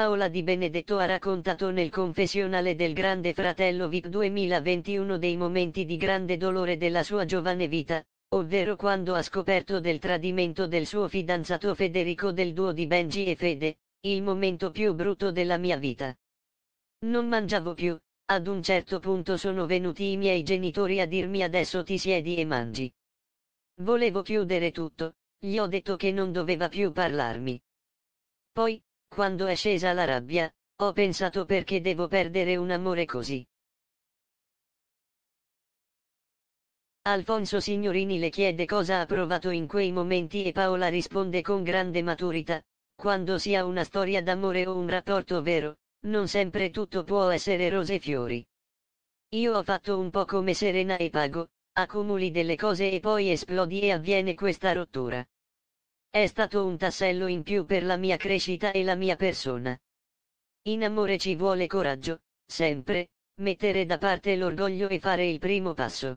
Paola Di Benedetto ha raccontato nel confessionale del Grande Fratello VIP 2021 dei momenti di grande dolore della sua giovane vita, ovvero quando ha scoperto del tradimento del suo fidanzato Federico del duo di Benji e Fede, il momento più brutto della mia vita. Non mangiavo più, ad un certo punto sono venuti i miei genitori a dirmi adesso ti siedi e mangi. Volevo chiudere tutto, gli ho detto che non doveva più parlarmi. Poi, quando è scesa la rabbia, ho pensato perché devo perdere un amore così. Alfonso Signorini le chiede cosa ha provato in quei momenti e Paola risponde con grande maturità, quando si ha una storia d'amore o un rapporto vero, non sempre tutto può essere rose e fiori. Io ho fatto un po' come Serena e Pago, accumuli delle cose e poi esplodi e avviene questa rottura. È stato un tassello in più per la mia crescita e la mia persona. In amore ci vuole coraggio, sempre, mettere da parte l'orgoglio e fare il primo passo.